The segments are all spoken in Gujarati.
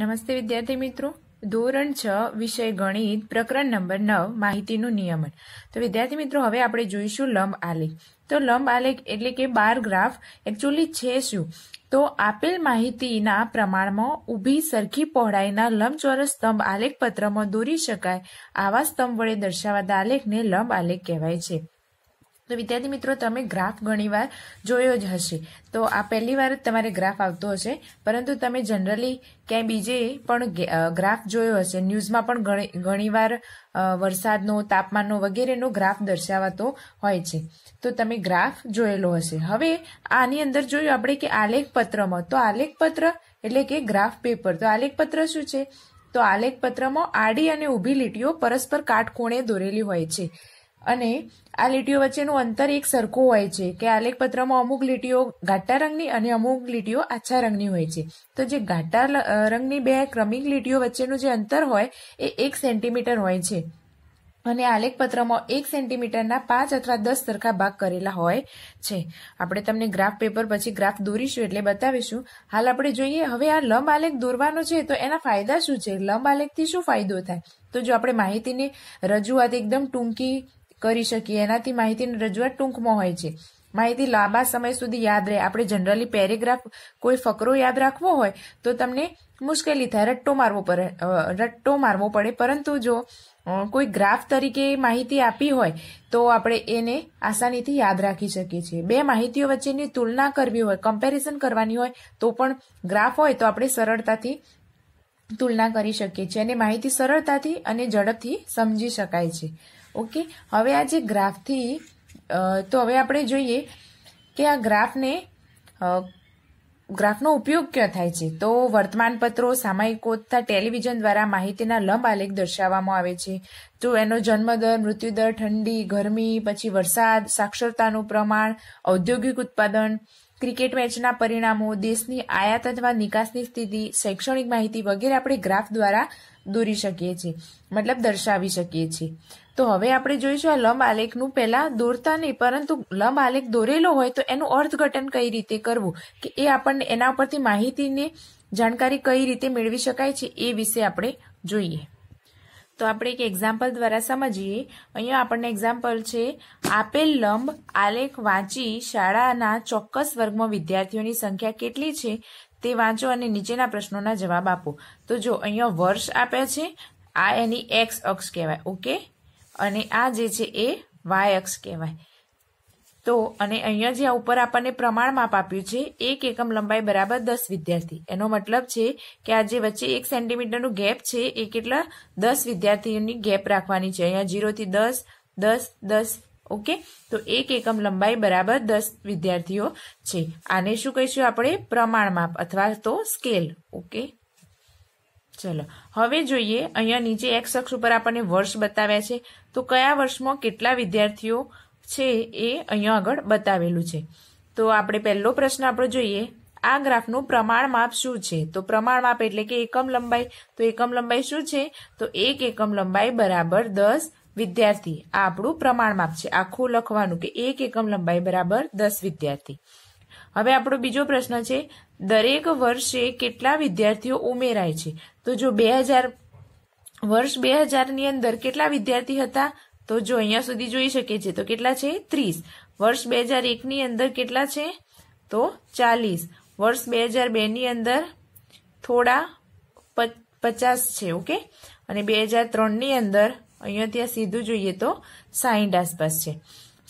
નમસ્તે વિદ્યાર્થી મિત્રો ધોરણ છ વિષય ગણિત પ્રકરણ નંબર નવ માહિતીનું નિયમન તો વિદ્યાર્થી મિત્રો હવે આપણે જોઈશું લંબ આલેખ તો લંબ આલેખ એટલે કે બાર ગ્રાફ એકચ્યુઅલી છે શું તો આપેલ માહિતીના પ્રમાણમાં ઊભી સરખી પહોળાઈના લંબચોરસ સ્તંભ આલેખ પત્રમાં દોરી શકાય આવા સ્તંભ વડે દર્શાવાતા આલેખને લંબ આલેખ કહેવાય છે તો વિદ્યાર્થી મિત્રો તમે ગ્રાફ ઘણીવાર જોયો જ હશે તો આ પહેલી વાર તમારે ગ્રાફ આવતો હશે પરંતુ તમે જનરલી ક્યાંય બીજે પણ ગ્રાફ જોયો હશે ન્યૂઝમાં પણ ઘણીવાર વરસાદનો તાપમાનનો વગેરેનો ગ્રાફ દર્શાવાતો હોય છે તો તમે ગ્રાફ જોયેલો હશે હવે આની અંદર જોયું આપણે કે આલેખ પત્રમાં તો આલેખ પત્ર એટલે કે ગ્રાફ પેપર તો આલેખ પત્ર શું છે તો આલેખ પત્રમાં આડી અને ઊભી લીટીઓ પરસ્પર કાટખૂણે દોરેલી હોય છે અને આ લીટીઓ વચ્ચેનું અંતર એક સરખું હોય છે કે આલેખપત્રમાં અમુક લીટીઓ ઘાટા રંગની અને અમુક લીટીઓ આછા રંગની હોય છે તો જે ઘાટા રંગની બે ક્રમિક લીટીઓ વચ્ચેનું જે અંતર હોય એ એક સેન્ટીમીટર હોય છે અને આલેખપત્રમાં એક સેન્ટીમીટરના પાંચ અથવા દસ સરખા ભાગ કરેલા હોય છે આપણે તમને ગ્રાફ પેપર પછી ગ્રાફ દોરીશું એટલે બતાવીશું હાલ આપણે જોઈએ હવે આ લંબ આલેખ દોરવાનો છે તો એના ફાયદા શું છે લંબ આલેખથી શું ફાયદો થાય તો જો આપણે માહિતીની રજૂઆત એકદમ ટૂંકી કરી શકીએ એનાથી માહિતીની રજૂઆત ટૂંકમાં હોય છે માહિતી લાંબા સમય સુધી યાદ રહે આપણે જનરલી પેરેગ્રાફ કોઈ ફકરો યાદ રાખવો હોય તો તમને મુશ્કેલી થાય રટ્ટો મારવો પડે રટ્ટો મારવો પડે પરંતુ જો કોઈ ગ્રાફ તરીકે માહિતી આપી હોય તો આપણે એને આસાનીથી યાદ રાખી શકીએ છીએ બે માહિતીઓ વચ્ચેની તુલના કરવી હોય કમ્પેરિઝન કરવાની હોય તો પણ ગ્રાફ હોય તો આપણે સરળતાથી તુલના કરી શકીએ છીએ અને માહિતી સરળતાથી અને ઝડપથી સમજી શકાય છે ઓકે હવે આ જે ગ્રાફથી તો હવે આપણે જોઈએ કે આ ગ્રાફને ગ્રાફનો ઉપયોગ ક્યાં થાય છે તો વર્તમાનપત્રો સામયિકો તથા ટેલિવિઝન દ્વારા માહિતીના લંબ આલેખ દર્શાવવામાં આવે છે તો એનો જન્મદર મૃત્યુદર ઠંડી ગરમી પછી વરસાદ સાક્ષરતાનું પ્રમાણ ઔદ્યોગિક ઉત્પાદન ક્રિકેટ મેચના પરિણામો દેશની આયાત અથવા નિકાસની સ્થિતિ શૈક્ષણિક માહિતી વગેરે આપણે ગ્રાફ દ્વારા દોરી શકીએ છીએ મતલબ દર્શાવી શકીએ છીએ તો હવે આપણે જોઈશું આ લંબ આલેખનું પહેલા દોરતા નહીં પરંતુ લંબ આલેખ દોરેલો હોય તો એનું અર્થઘટન કઈ રીતે કરવું કે એ આપણને એના ઉપરથી માહિતીને જાણકારી કઈ રીતે મેળવી શકાય છે એ વિશે આપણે જોઈએ તો આપણે એક એક્ઝામ્પલ દ્વારા સમજીએ અહીંયા આપણને એક્ઝામ્પલ છે આપેલ લંબ આલેખ વાંચી શાળાના ચોક્કસ વર્ગમાં વિદ્યાર્થીઓની સંખ્યા કેટલી છે તે વાંચો અને નીચેના પ્રશ્નોના જવાબ આપો તો જો અહીંયા વર્ષ આપ્યા છે આ એની એક્સ અક્ષ કહેવાય ઓકે અને આ જે છે એ વાય અક્ષ કહેવાય તો અને અહીંયા જે ઉપર આપણને પ્રમાણ માપ આપ્યું છે એક એકમ લંબાઈ બરાબર દસ વિદ્યાર્થી એનો મતલબ છે કે આ જે વચ્ચે એક સેન્ટીમીટરનું ગેપ છે એ કેટલા દસ વિદ્યાર્થીઓની ગેપ રાખવાની છે અહીંયા જીરોથી દસ દસ દસ ઓકે તો એક એકમ લંબાઈ બરાબર દસ વિદ્યાર્થીઓ છે આને શું કહીશું આપણે પ્રમાણ માપ અથવા તો સ્કેલ ઓકે ચલો હવે જોઈએ અહીંયા નીચે એક્સ અક્ષ ઉપર આપણને વર્ષ બતાવ્યા છે તો કયા વર્ષમાં કેટલા વિદ્યાર્થીઓ છે એ અહીંયા આગળ બતાવેલું છે તો આપણે પહેલો પ્રશ્ન આપણો જોઈએ આ ગ્રાફનું પ્રમાણ માપ શું છે તો પ્રમાણ માપ એટલે કે એકમ લંબાઈ તો એકમ લંબાઈ શું છે તો એક એકમ લંબાઈ બરાબર દસ વિદ્યાર્થી આ આપણું પ્રમાણ માપ છે આખું લખવાનું કે એક એકમ લંબાઈ બરાબર દસ વિદ્યાર્થી હવે આપણો બીજો પ્રશ્ન છે દરેક વર્ષે કેટલા વિદ્યાર્થીઓ ઉમેરાય છે તો જો બે હજાર વર્ષ બે હજારની અંદર કેટલા વિદ્યાર્થી હતા તો જો અહીંયા સુધી જોઈ શકીએ છીએ તો કેટલા છે ત્રીસ વર્ષ બે હજાર એકની અંદર કેટલા છે તો ચાલીસ વર્ષ બે હજાર બેની અંદર થોડા પચાસ છે ઓકે અને બે હજાર ત્રણની અંદર અહીંયા ત્યાં સીધું જોઈએ તો સાઈઠ આસપાસ છે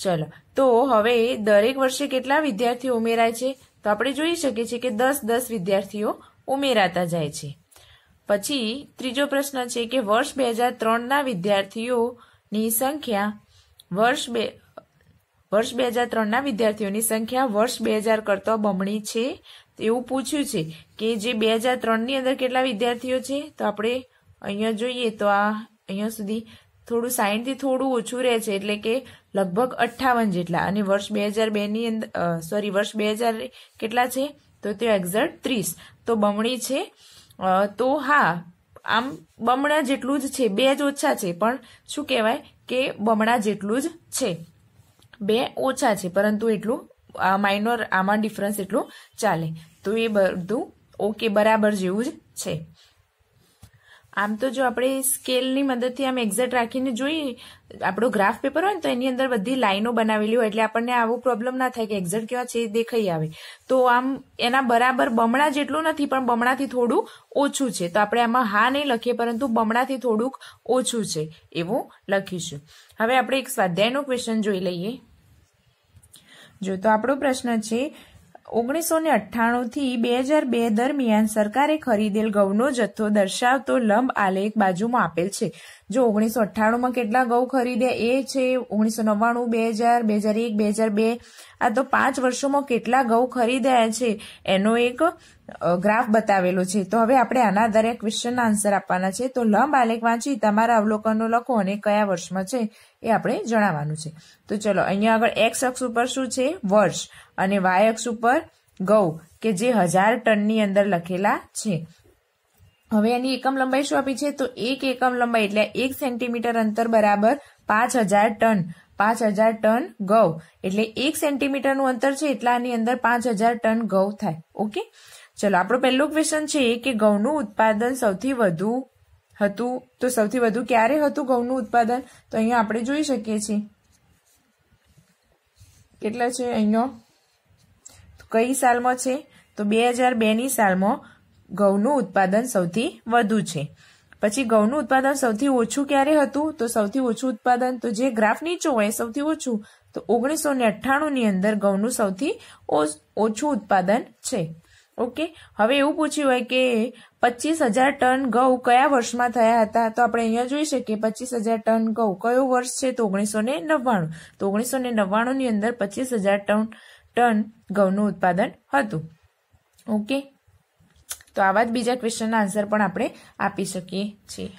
ચલો તો હવે દરેક વર્ષે કેટલા વિદ્યાર્થીઓ ઉમેરાય છે તો આપણે જોઈ શકીએ છીએ કે દસ દસ વિદ્યાર્થીઓ ઉમેરાતા જાય છે પછી ત્રીજો પ્રશ્ન છે કે વર્ષ બે હજાર ત્રણના વિદ્યાર્થીઓ ની સંખ્યા વર્ષ બે વર્ષ બે હજાર ત્રણના વિદ્યાર્થીઓની સંખ્યા વર્ષ બે હજાર કરતાં બમણી છે એવું પૂછ્યું છે કે જે બે હજાર ત્રણની અંદર કેટલા વિદ્યાર્થીઓ છે તો આપણે અહીંયા જોઈએ તો આ અહીંયા સુધી થોડું સાઈનથી થોડું ઓછું રહે છે એટલે કે લગભગ અઠ્ઠાવન જેટલા અને વર્ષ બે હજાર બેની અંદર સોરી વર્ષ બે હજાર કેટલા છે તો તે એક્ઝેક્ટ ત્રીસ તો બમણી છે તો હા આમ બમણા જેટલું જ છે બે જ ઓછા છે પણ શું કહેવાય કે બમણા જેટલું જ છે બે ઓછા છે પરંતુ એટલું માઇનોર આમાં ડિફરન્સ એટલું ચાલે તો એ બધું ઓકે બરાબર જેવું જ છે આમ તો જો આપણે સ્કેલની મદદથી આમ એક્ઝેક્ટ રાખીને જોઈએ આપણો ગ્રાફ પેપર હોય ને તો એની અંદર બધી લાઈનો બનાવેલી હોય એટલે આપણને આવો પ્રોબ્લેમ ના થાય કે એક્ઝેક્ટ કેવા છે એ દેખાઈ આવે તો આમ એના બરાબર બમણા જેટલું નથી પણ બમણાથી થોડું ઓછું છે તો આપણે આમાં હા નહીં લખીએ પરંતુ બમણાથી થોડુંક ઓછું છે એવું લખીશું હવે આપણે એક સ્વાધ્યાયનું ક્વેશ્ચન જોઈ લઈએ જો તો આપણો પ્રશ્ન છે ઓગણીસો ને અઠ્ઠાણુંથી બે હજાર બે દરમિયાન સરકારે ખરીદેલ ઘઉંનો જથ્થો દર્શાવતો લંબ આલેખ બાજુમાં આપેલ છે જો ઓગણીસો અઠ્ઠાણુંમાં કેટલા ઘઉં ખરીદ્યા એ છે ઓગણીસો નવ્વાણું બે હજાર બે હજાર એક બે હજાર બે આ તો પાંચ વર્ષોમાં કેટલા ઘઉં ખરીદ્યા છે એનો એક ગ્રાફ બતાવેલો છે તો હવે આપણે આના દરેક ક્વેશ્ચનના આન્સર આપવાના છે તો લંબ આલેખ વાંચી તમારા અવલોકનો લખો અને કયા વર્ષમાં છે એ આપણે જણાવવાનું છે તો ચલો અહીંયા આગળ એક્સ અક્ષ ઉપર શું છે વર્ષ અને વાય અક્ષ ઉપર ગૌ કે જે હજાર ટનની અંદર લખેલા છે હવે એની એકમ લંબાઈ શું આપી છે તો એક એકમ લંબાઈ એટલે એક સેન્ટીમીટર અંતર બરાબર પાંચ હજાર ટન પાંચ હજાર ટન ઘઉં એટલે એક સેન્ટીમીટરનું અંતર છે એટલાની અંદર પાંચ હજાર ટન ઘઉં થાય ઓકે ચલો આપણો પહેલો ક્વેશ્ચન છે કે ઘઉંનું ઉત્પાદન સૌથી વધુ હતું તો સૌથી વધુ ક્યારે હતું ઘઉંનું ઉત્પાદન તો અહીંયા આપણે જોઈ શકીએ છીએ કેટલા છે અહીંયા કઈ સાલમાં છે તો બે હજાર બેની સાલમાં ઘઉંનું ઉત્પાદન સૌથી વધુ છે પછી ઘઉંનું ઉત્પાદન સૌથી ઓછું ક્યારે હતું તો સૌથી ઓછું ઉત્પાદન તો જે ગ્રાફ નીચો હોય સૌથી ઓછું તો ઓગણીસો ને અઠ્ઠાણુંની અંદર ઘઉંનું સૌથી ઓછું ઉત્પાદન છે ઓકે હવે એવું પૂછ્યું હોય કે પચીસ હજાર ટન ઘઉં કયા વર્ષમાં થયા હતા તો આપણે અહીંયા જોઈ શકીએ પચીસ હજાર ટન ઘઉં કયો વર્ષ છે તો ઓગણીસો ને નવ્વાણું તો ઓગણીસો ને નવ્વાણુંની અંદર પચીસ હજાર ટન ટન ઘઉંનું ઉત્પાદન હતું ઓકે તો આવા જ બીજા ક્વેશ્ચનના આન્સર પણ આપણે આપી શકીએ છીએ